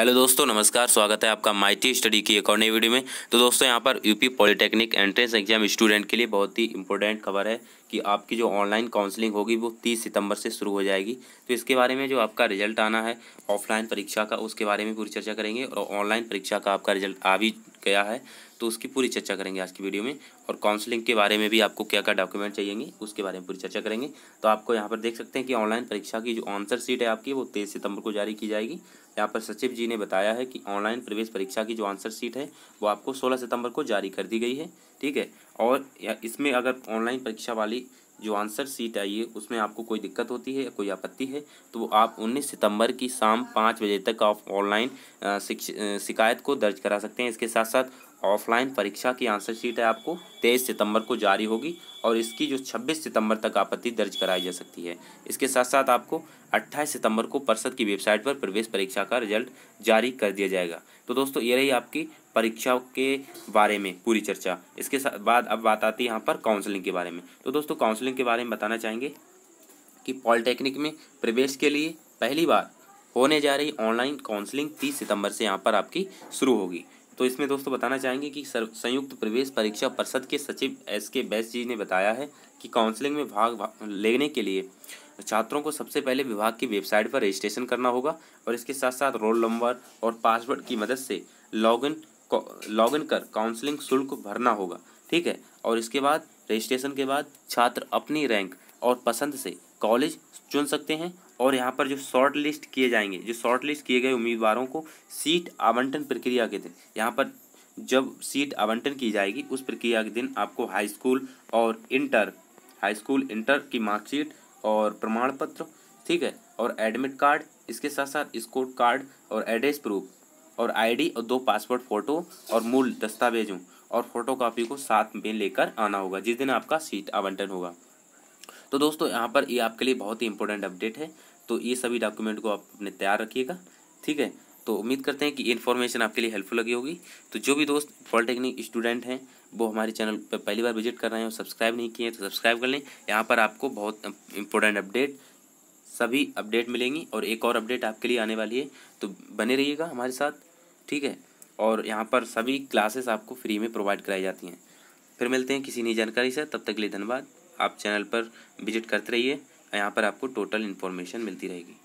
hello दोस्तों नमस्कार स्वागत है आपका माइटी स्टडी की एक और नई वीडियो में तो दोस्तों यहाँ पर UP polytechnic entrance exam student के लिए बहुत ही इंपॉर्टेंट खबर है कि आपकी जो ऑनलाइन काउंसलिंग होगी वो तीस सितंबर से शुरू हो जाएगी तो इसके बारे में जो आपका रिजल्ट आना है ऑफलाइन परीक्षा का उसके बारे में पूरी चर्चा करेंगे और ऑनलाइन परीक्षा का आपका रिजल्ट आ भी गया है तो उसकी पूरी चर्चा करेंगे आज की वीडियो में और काउंसलिंग के बारे में भी आपको क्या क्या डॉक्यूमेंट चाहिएंगे उसके बारे में पूरी चर्चा करेंगे तो आपको यहाँ पर देख सकते हैं कि ऑनलाइन परीक्षा की जो आंसर शीट है आपकी वो तेईस सितंबर को जारी की जाएगी यहाँ पर सचिव जी ने बताया है कि ऑनलाइन प्रवेश परीक्षा की जो आंसर शीट है वो आपको सोलह सितम्बर को जारी कर दी गई है ठीक है और इसमें अगर ऑनलाइन परीक्षा वाली जो आंसर सीट आई है उसमें आपको कोई दिक्कत होती है कोई आपत्ति है तो आप 19 सितंबर की शाम पाँच बजे तक आप ऑनलाइन शिकायत को दर्ज करा सकते हैं इसके साथ साथ ऑफलाइन परीक्षा की आंसर शीट है आपको तेईस सितंबर को जारी होगी और इसकी जो छब्बीस सितंबर तक आपत्ति दर्ज कराई जा सकती है इसके साथ साथ आपको अट्ठाईस सितंबर को परिषद की वेबसाइट पर प्रवेश परीक्षा का रिजल्ट जारी कर दिया जाएगा तो दोस्तों ये रही आपकी परीक्षा के बारे में पूरी चर्चा इसके साथ बाद अब बात आती है यहाँ पर काउंसलिंग के बारे में तो दोस्तों काउंसलिंग के बारे में बताना चाहेंगे कि पॉलिटेक्निक में प्रवेश के लिए पहली बार होने जा रही ऑनलाइन काउंसलिंग तीस सितंबर से यहाँ पर आपकी शुरू होगी तो इसमें दोस्तों बताना चाहेंगे कि संयुक्त प्रवेश परीक्षा परिषद के सचिव एस के बैस जी ने बताया है कि काउंसलिंग में भाग, लेने के लिए छात्रों को सबसे पहले विभाग की वेबसाइट पर रजिस्ट्रेशन करना होगा और इसके साथ साथ रोल नंबर और पासवर्ड की मदद से लॉगिन लॉगिन कर काउंसलिंग शुल्क भरना होगा ठीक है और इसके बाद रजिस्ट्रेशन के बाद छात्र अपनी रैंक और पसंद से कॉलेज चुन सकते हैं और यहाँ पर जो शॉर्ट लिस्ट किए जाएंगे जो शॉर्ट लिस्ट किए गए उम्मीदवारों को सीट आवंटन प्रक्रिया के दिन यहाँ पर जब सीट आवंटन की जाएगी उस प्रक्रिया के दिन आपको हाई स्कूल और इंटर हाई स्कूल इंटर की मार्कशीट और प्रमाण पत्र ठीक है और एडमिट कार्ड इसके साथ साथ स्कोर कार्ड और एड्रेस प्रूफ और आईडी और दो पासपोर्ट फ़ोटो और मूल दस्तावेजों और फोटो कापी को साथ में लेकर आना होगा जिस दिन आपका सीट आवंटन होगा तो दोस्तों यहाँ पर ये आपके लिए बहुत ही इंपॉर्टेंट अपडेट है तो ये सभी डॉक्यूमेंट को आप अपने तैयार रखिएगा ठीक है तो उम्मीद करते हैं कि इन्फॉर्मेशन आपके लिए हेल्पफुल लगी होगी तो जो भी दोस्त पॉलिटेक्निक स्टूडेंट हैं वो हमारे चैनल पर पहली बार विजिट कर रहे हैं और सब्सक्राइब नहीं किए हैं तो सब्सक्राइब कर लें यहाँ पर आपको बहुत इंपॉर्टेंट अपडेट सभी अपडेट मिलेंगी और एक और अपडेट आपके लिए आने वाली है तो बने रहिएगा हमारे साथ ठीक है और यहाँ पर सभी क्लासेस आपको फ्री में प्रोवाइड कराई जाती हैं फिर मिलते हैं किसी नई जानकारी से तब तक के लिए धन्यवाद आप चैनल पर विजिट करते रहिए यहाँ पर आपको टोटल इन्फॉर्मेशन मिलती रहेगी